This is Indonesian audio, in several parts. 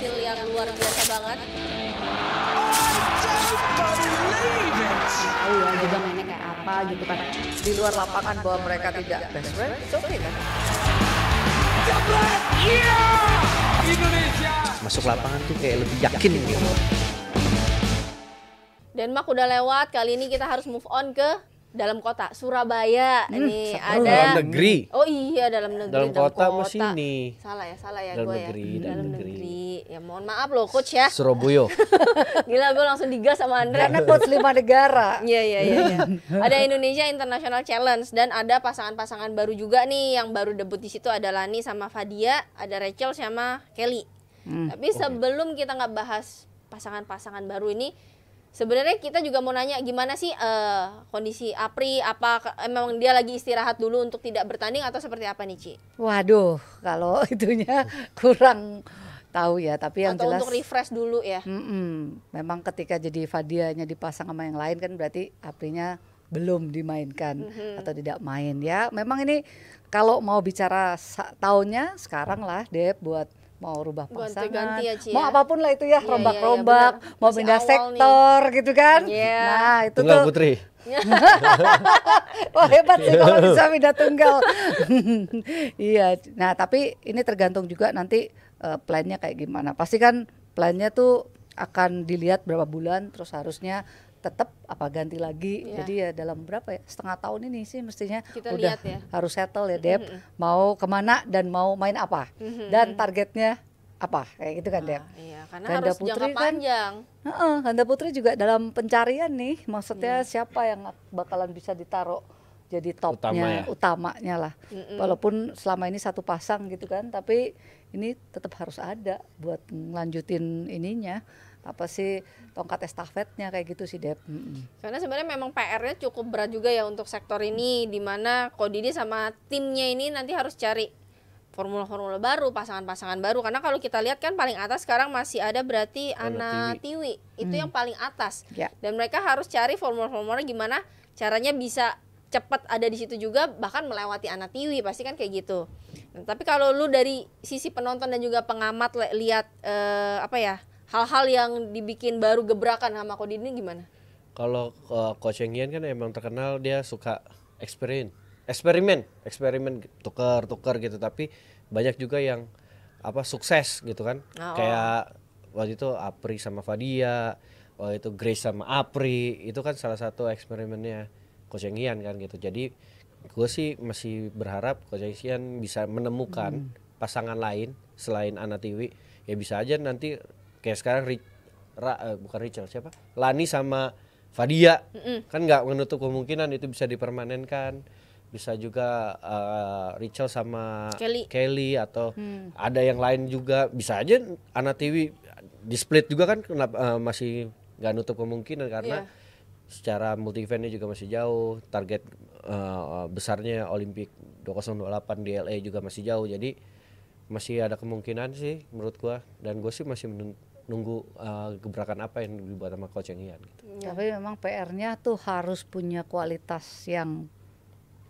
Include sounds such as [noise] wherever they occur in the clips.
hasil yang luar biasa banget. Oh ya juga mainnya kayak apa gitu kan. Di luar lapangan bahwa mereka tidak best friend, it's okay kan. Masuk lapangan tuh kayak lebih yakin gitu. Denmark udah lewat, kali ini kita harus move on ke dalam kota Surabaya hmm, nih ada oh, dalam negeri oh iya dalam negeri dalam, dalam kota, kota. sini salah ya salah ya dalam gue ya. negeri, ya dalam, dalam negeri, negeri. Ya mohon maaf loh coach ya. Surabaya. [laughs] Gila gue langsung digas sama Andre. Karena coach lima negara. Iya iya iya. Ya. [laughs] Ada Indonesia International Challenge dan ada pasangan-pasangan baru juga nih yang baru debut di situ ada Lani sama Fadia, ada Rachel sama Kelly. Hmm. Tapi sebelum kita nggak bahas pasangan-pasangan baru ini, sebenarnya kita juga mau nanya gimana sih uh, kondisi Apri apa emang memang dia lagi istirahat dulu untuk tidak bertanding atau seperti apa nih Ci? Waduh, kalau [laughs] itunya kurang tahu ya tapi yang Atau jelas untuk refresh dulu ya mm -mm, memang ketika jadi Fadianya dipasang sama yang lain kan berarti aprinya belum dimainkan mm -hmm. atau tidak main ya memang ini kalau mau bicara tahunnya sekarang lah deh buat mau rubah pasangan, Ganti -ganti ya, Ci, mau apapun lah itu ya, iya, iya, rombak-rombak, ya, ya, ya, mau pindah sektor nih. gitu kan. Yeah. Nah, itu Tunggal tuh. Putri. [laughs] Wah hebat sih kalau bisa pindah tunggal. [laughs] iya, nah tapi ini tergantung juga nanti uh, plannya kayak gimana. Pasti kan plannya tuh akan dilihat berapa bulan, terus harusnya tetap apa ganti lagi. Ya. Jadi ya dalam berapa ya setengah tahun ini sih mestinya Kita udah lihat ya. harus settle ya Dep. mm -hmm. mau kemana dan mau main apa mm -hmm. dan targetnya apa kayak gitu kan Dep Ah, iya, karena Ganda Putri jangka kan panjang. Kan, uh -uh, Ganda Putri juga dalam pencarian nih, maksudnya yeah. siapa yang bakalan bisa ditaruh jadi topnya, utamanya, utamanya lah. Mm -mm. Walaupun selama ini satu pasang gitu kan, tapi ini tetap harus ada buat ngelanjutin ininya apa sih tongkat estafetnya kayak gitu sih Dep. Karena sebenarnya memang PR-nya cukup berat juga ya untuk sektor ini dimana Kodidi sama timnya ini nanti harus cari formula-formula baru, pasangan-pasangan baru karena kalau kita lihat kan paling atas sekarang masih ada berarti oh, Ana Tiwi, tiwi. itu hmm. yang paling atas ya. dan mereka harus cari formula-formula gimana caranya bisa cepat ada di situ juga bahkan melewati Ana Tiwi pasti kan kayak gitu. Nah, tapi kalau lu dari sisi penonton dan juga pengamat lihat uh, apa ya hal-hal yang dibikin baru gebrakan sama Kodi ini gimana? Kalau uh, eh, Coach kan emang terkenal dia suka eksperimen, eksperimen, eksperimen gitu, tukar-tukar gitu. Tapi banyak juga yang apa sukses gitu kan? Ah, oh. Kayak waktu itu Apri sama Fadia, waktu itu Grace sama Apri itu kan salah satu eksperimennya Coach Enggian kan gitu. Jadi gue sih masih berharap Coach Asian bisa menemukan hmm. pasangan lain selain Tiwi ya bisa aja nanti kayak sekarang Rich, Ra, uh, bukan Richard siapa Lani sama Fadia mm -mm. kan nggak menutup kemungkinan itu bisa dipermanenkan bisa juga uh, Rachel sama Kelly, Kelly atau hmm. ada yang lain juga bisa aja anak TV di split juga kan kenapa uh, masih nggak nutup kemungkinan karena yeah. secara multi eventnya juga masih jauh target uh, besarnya Olimpik 2028 di LA juga masih jauh jadi masih ada kemungkinan sih menurut gua dan gue sih masih nunggu uh, gebrakan apa yang dibuat sama coach yang Ian gitu. Ya. Tapi memang PR-nya tuh harus punya kualitas yang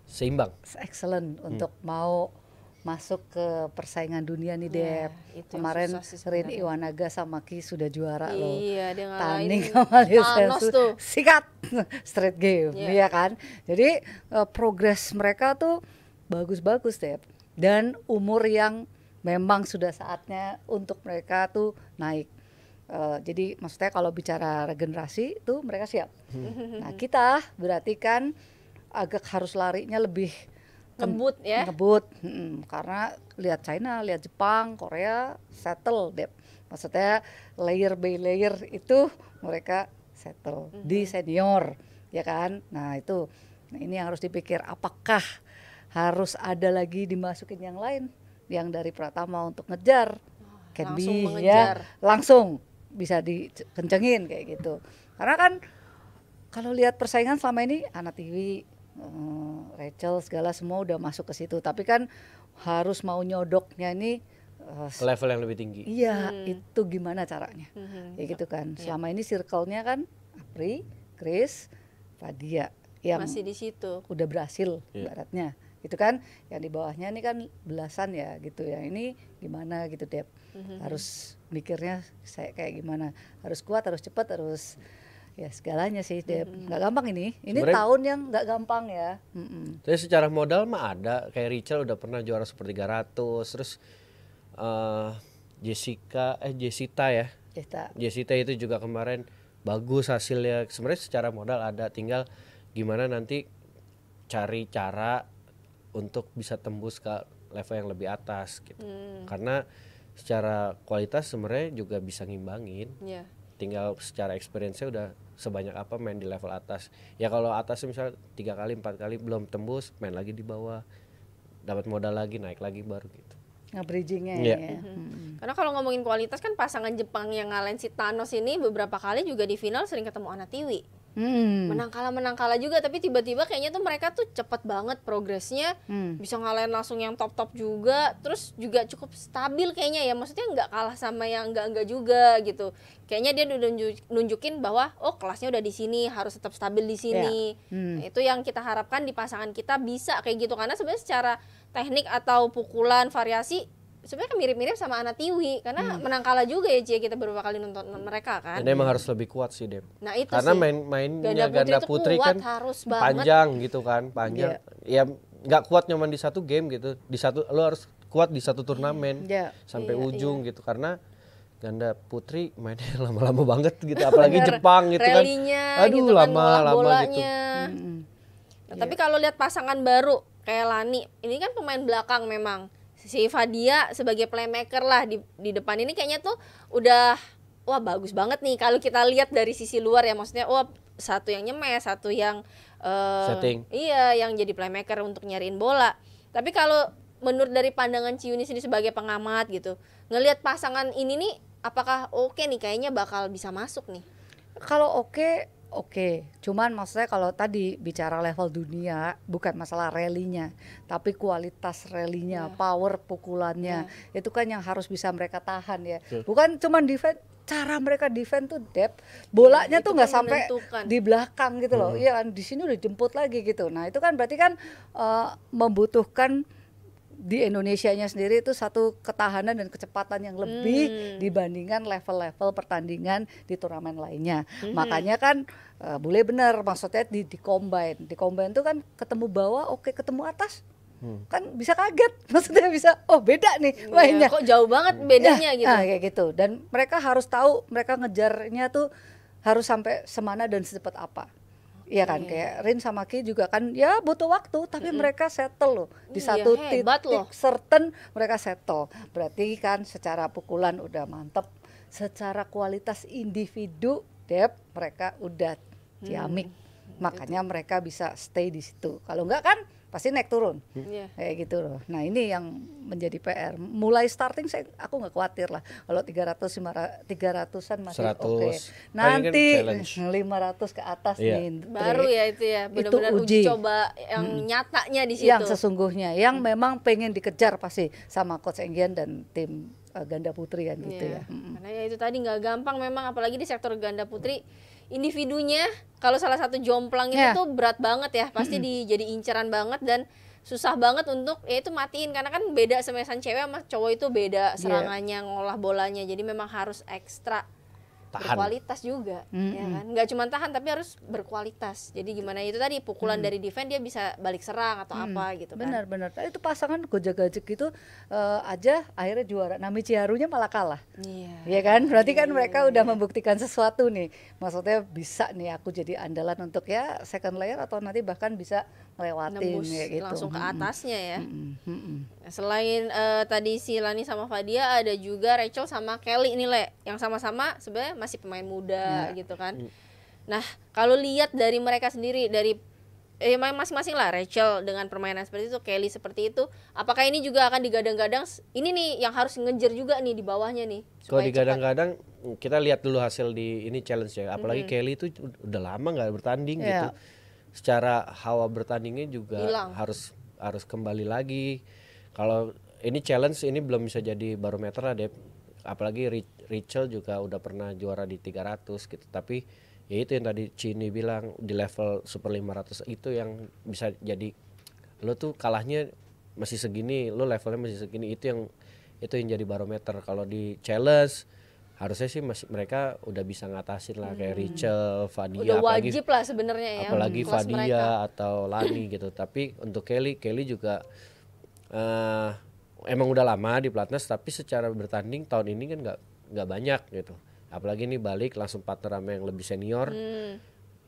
seimbang. Excellent untuk hmm. mau masuk ke persaingan dunia nih iya, Dep. Kemarin Rin Iwanaga sama Ki sudah juara loh. Iya, tanding sama Thanos tuh. Sikat [laughs] straight game, yeah. ya iya kan? Jadi uh, progres mereka tuh bagus-bagus Dep. Dan umur yang memang sudah saatnya untuk mereka tuh naik. Uh, jadi maksudnya kalau bicara regenerasi itu mereka siap. Hmm. Nah, kita berarti kan agak harus larinya lebih Kan ngebut ya ngebut hmm, karena lihat China lihat Jepang Korea settle deh maksudnya layer by layer itu mereka settle mm -hmm. di senior ya kan nah itu nah, ini yang harus dipikir apakah harus ada lagi dimasukin yang lain yang dari Pratama untuk ngejar oh, can langsung be ya. mengejar. ya langsung bisa dikencengin kayak gitu karena kan kalau lihat persaingan selama ini anak TV Eh, Rachel segala semua udah masuk ke situ tapi kan harus mau nyodoknya ini uh, level yang lebih tinggi iya hmm. itu gimana caranya hmm. ya gitu kan ya. selama ini circle-nya kan Apri Chris Fadia yang masih di situ udah berhasil ya. baratnya gitu kan yang di bawahnya ini kan belasan ya gitu ya ini gimana gitu Dep hmm harus mikirnya saya kayak gimana harus kuat harus cepat harus ya segalanya sih nggak Mm-hmm. gampang ini. Ini Sebenernya, tahun yang nggak gampang ya. Mm-hmm. Jadi secara modal mah ada. Kayak Rachel udah pernah juara Super 300. Terus uh, Jessica, eh Jessita ya. Jessica. Jessita itu juga kemarin bagus hasilnya. Sebenarnya secara modal ada. Tinggal gimana nanti cari cara untuk bisa tembus ke level yang lebih atas gitu. Mm. Karena secara kualitas sebenarnya juga bisa ngimbangin. Yeah tinggal secara experience udah sebanyak apa main di level atas ya kalau atas misalnya tiga kali empat kali belum tembus main lagi di bawah dapat modal lagi naik lagi baru gitu nggak bridgingnya yeah. ya mm -hmm. karena kalau ngomongin kualitas kan pasangan Jepang yang ngalahin si Thanos ini beberapa kali juga di final sering ketemu Anatiwi Hmm. Menang kalah menang kalah juga tapi tiba-tiba kayaknya tuh mereka tuh cepet banget progresnya hmm. bisa ngalahin langsung yang top top juga terus juga cukup stabil kayaknya ya maksudnya nggak kalah sama yang nggak-nggak juga gitu kayaknya dia udah nunjukin bahwa oh kelasnya udah di sini harus tetap stabil di sini yeah. Iya. hmm. nah, itu yang kita harapkan di pasangan kita bisa kayak gitu karena sebenarnya secara teknik atau pukulan variasi sebenarnya mirip-mirip sama anak Tiwi karena hmm. menang juga ya Cie kita beberapa kali nonton mereka kan. Ini emang harus lebih kuat sih Dem Nah itu karena main mainnya ganda putri, ganda putri kuat, kan harus panjang gitu kan panjang. Yeah. Ya nggak kuat nyaman di satu game gitu di satu lo harus kuat di satu turnamen yeah. sampai yeah, ujung yeah. gitu karena ganda putri mainnya [laughs] lama-lama banget gitu apalagi Jepang gitu kan. Aduh gitu lama-lama kan, gitu. -hmm. nah, yeah. Tapi iya. kalau lihat pasangan baru kayak Lani ini kan pemain belakang memang si Fadia sebagai playmaker lah di di depan ini kayaknya tuh udah wah bagus banget nih kalau kita lihat dari sisi luar ya maksudnya wah satu yang nyemes, satu yang uh, setting. Iya, yang jadi playmaker untuk nyariin bola. Tapi kalau menurut dari pandangan Ciuni ini sebagai pengamat gitu, ngelihat pasangan ini nih apakah oke okay nih kayaknya bakal bisa masuk nih? Kalau oke okay, Oke, okay. cuman maksudnya kalau tadi bicara level dunia bukan masalah rally tapi kualitas rally yeah. power pukulannya, yeah. itu kan yang harus bisa mereka tahan ya. Sure. Bukan cuman defend, cara mereka defend tuh dep, bolanya yeah, tuh nggak kan sampai menentukan. di belakang gitu loh. Iya mm. di sini udah jemput lagi gitu. Nah, itu kan berarti kan uh, membutuhkan di Indonesia-nya sendiri itu satu ketahanan dan kecepatan yang lebih hmm. dibandingkan level-level pertandingan di turnamen lainnya. Hmm. Makanya kan uh, boleh benar maksudnya di di combine. Di combine itu kan ketemu bawah oke, okay, ketemu atas hmm. kan bisa kaget [laughs] maksudnya bisa oh beda nih iya, mainnya ya, kok jauh banget hmm. bedanya ya, gitu Nah, kayak gitu dan mereka harus tahu mereka ngejarnya tuh harus sampai semana dan secepat apa Iya kan yeah. kayak Rin sama Ki juga kan ya butuh waktu tapi mm -hmm. mereka settle loh di iya, satu hey, titik loh. certain mereka settle. Berarti kan secara pukulan udah mantep, secara kualitas individu Dep mereka udah hmm. ciamik. Hmm. Makanya mereka bisa stay di situ. Kalau enggak kan pasti naik turun hmm. yeah. kayak gitu loh nah ini yang menjadi PR mulai starting saya aku nggak khawatir lah kalau 300 300-an masih oke okay. nanti kan [laughs] lima 500 ke atas yeah. nih baru ya itu ya benar-benar uji. uji coba yang hmm. nyatanya di situ yang sesungguhnya yang hmm. memang pengen dikejar pasti sama coach Enggian dan tim eh, ganda putri kan gitu yeah. ya karena ya itu tadi nggak gampang memang apalagi di sektor ganda putri individunya kalau salah satu jomplang yeah. itu ya. tuh berat banget ya pasti mm -hmm. di, jadi inceran banget dan susah banget untuk ya itu matiin karena kan beda semesan cewek sama cowok itu beda iya. serangannya yeah. ngolah bolanya jadi memang harus ekstra tahan. berkualitas juga mm-hmm. ya kan nggak cuma tahan tapi harus berkualitas jadi gimana itu tadi pukulan mm. dari defend dia bisa balik serang atau mm. apa gitu kan benar benar tadi itu pasangan gojek-gojek itu uh, aja akhirnya juara Nami Ciharunya malah kalah iya yeah. kan berarti kan yeah. mereka iya. udah membuktikan sesuatu nih maksudnya bisa nih aku jadi andalan untuk ya second layer atau nanti bahkan bisa ngelewatin ya gitu langsung ke atasnya ya mm hmm Mm hmm selain uh, tadi si Lani sama Fadia ada juga Rachel sama Kelly nih Le yang sama-sama sebenarnya masih pemain muda ya. gitu kan. Iya. Nah, kalau lihat dari mereka sendiri dari eh, masing-masing lah Rachel dengan permainan seperti itu Kelly seperti itu apakah ini juga akan digadang-gadang ini nih yang harus ngejar juga nih di bawahnya nih kalau digadang-gadang kita lihat dulu hasil di ini challenge ya apalagi hmm Kelly itu udah lama nggak bertanding yeah. gitu secara hawa bertandingnya juga Hilang. harus harus kembali lagi kalau ini challenge ini belum bisa jadi barometer lah Apalagi Rachel juga udah pernah juara di 300 gitu. Tapi ya itu yang tadi Cini bilang di level super 500 itu yang bisa jadi lo tuh kalahnya masih segini, lo levelnya masih segini itu yang itu yang jadi barometer. Kalau di challenge harusnya sih masih mereka udah bisa ngatasin lah kayak hmm. Rachel, Fadia udah wajib apalagi, lah sebenarnya ya apalagi Fadia mereka. atau Lani gitu. Tapi untuk Kelly, Kelly juga uh, emang udah lama di pelatnas tapi secara bertanding tahun ini kan nggak nggak banyak gitu apalagi ini balik langsung partner sama yang lebih senior hmm.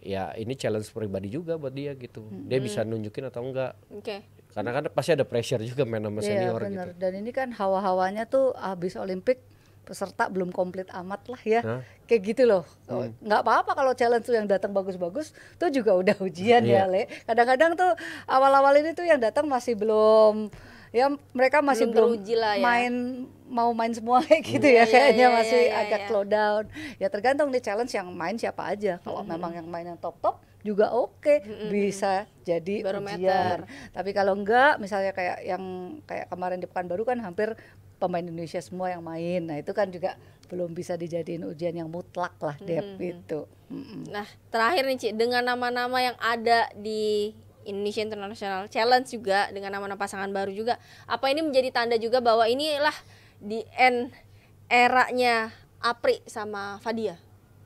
ya ini challenge pribadi juga buat dia gitu hmm. dia bisa nunjukin atau enggak okay. karena kan pasti ada pressure juga main sama iya, senior bener. gitu dan ini kan hawa-hawanya tuh habis olimpik peserta belum komplit amat lah ya. Huh? Kayak gitu loh. Hmm. Nggak apa-apa kalau challenge tuh yang datang bagus-bagus tuh juga udah ujian yeah. ya, iya. Le. Kadang-kadang tuh awal-awal ini tuh yang datang masih belum ya mereka masih belum, belum ya. main mau main semua kayak [laughs] gitu hmm. ya iya, kayaknya ya, masih ya, agak slow down. Ya tergantung nih challenge yang main siapa aja. Kalau -hmm. memang yang main yang top-top juga oke okay, -hmm. bisa jadi Barometer. ujian. Tapi kalau enggak, misalnya kayak yang kayak kemarin di Pekanbaru kan hampir pemain Indonesia semua yang main. Nah, itu kan juga belum bisa dijadiin ujian yang mutlak lah Dep hmm. itu. Hmm. Nah, terakhir nih Cik, dengan nama-nama yang ada di Indonesia International Challenge juga dengan nama-nama pasangan baru juga. Apa ini menjadi tanda juga bahwa inilah di end eranya Apri sama Fadia?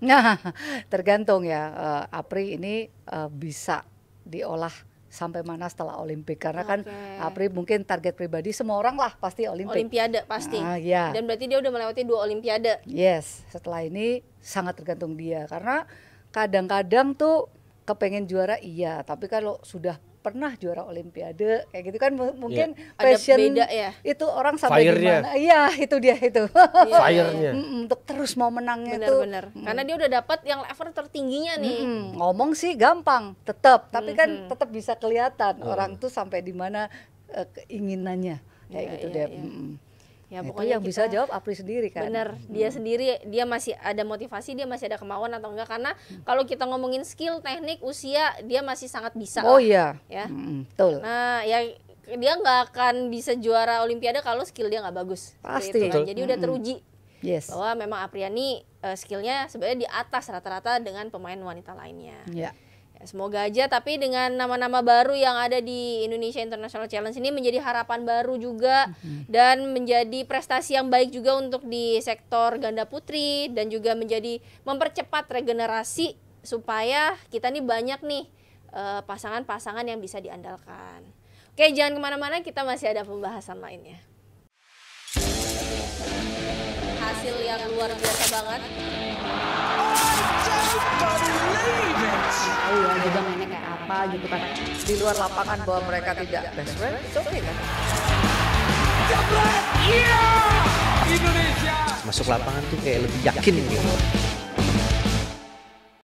Nah, [laughs] tergantung ya. Uh, Apri ini uh, bisa diolah sampai mana setelah Olimpik karena okay. kan April mungkin target pribadi semua orang lah pasti Olimpik. Olimpiade pasti. Nah, ya. Dan berarti dia udah melewati dua Olimpiade. Yes, setelah ini sangat tergantung dia karena kadang-kadang tuh kepengen juara iya tapi kalau sudah pernah juara olimpiade kayak gitu kan mungkin yeah. passion beda, ya. itu orang sampai fire gimana iya itu dia itu iya, iya, iya. Fire-nya. untuk terus mau menangnya itu benar Mm. karena dia udah dapat yang level tertingginya nih mm. ngomong sih gampang tetap tapi mm-hmm. kan tetap bisa kelihatan mm. orang tuh sampai di mana uh, keinginannya kayak yeah, gitu yeah, deh yeah. Mm. Ya, nah, pokoknya itu yang bisa jawab Apri sendiri kan. Bener, hmm. dia sendiri dia masih ada motivasi, dia masih ada kemauan atau enggak karena hmm. kalau kita ngomongin skill, teknik, usia, dia masih sangat bisa. Oh iya. Ya. Hmm, betul. Nah, ya dia nggak akan bisa juara olimpiade kalau skill dia nggak bagus. Pasti. Gitu kan. Jadi hmm. udah teruji. Yes. Bahwa memang Apriani uh, skillnya sebenarnya di atas rata-rata dengan pemain wanita lainnya. Ya. Ya, semoga aja tapi dengan nama-nama baru yang ada di Indonesia International Challenge ini menjadi harapan baru juga mm-hmm. dan menjadi prestasi yang baik juga untuk di sektor ganda putri dan juga menjadi mempercepat regenerasi supaya kita nih banyak nih eh, pasangan-pasangan yang bisa diandalkan. Oke, jangan kemana-mana, kita masih ada pembahasan lainnya. Hasil yang luar biasa banget tahu ya juga mainnya kayak apa gitu kan di luar lapangan bahwa mereka tidak best friend itu oke kan Indonesia masuk lapangan tuh kayak lebih yakin gitu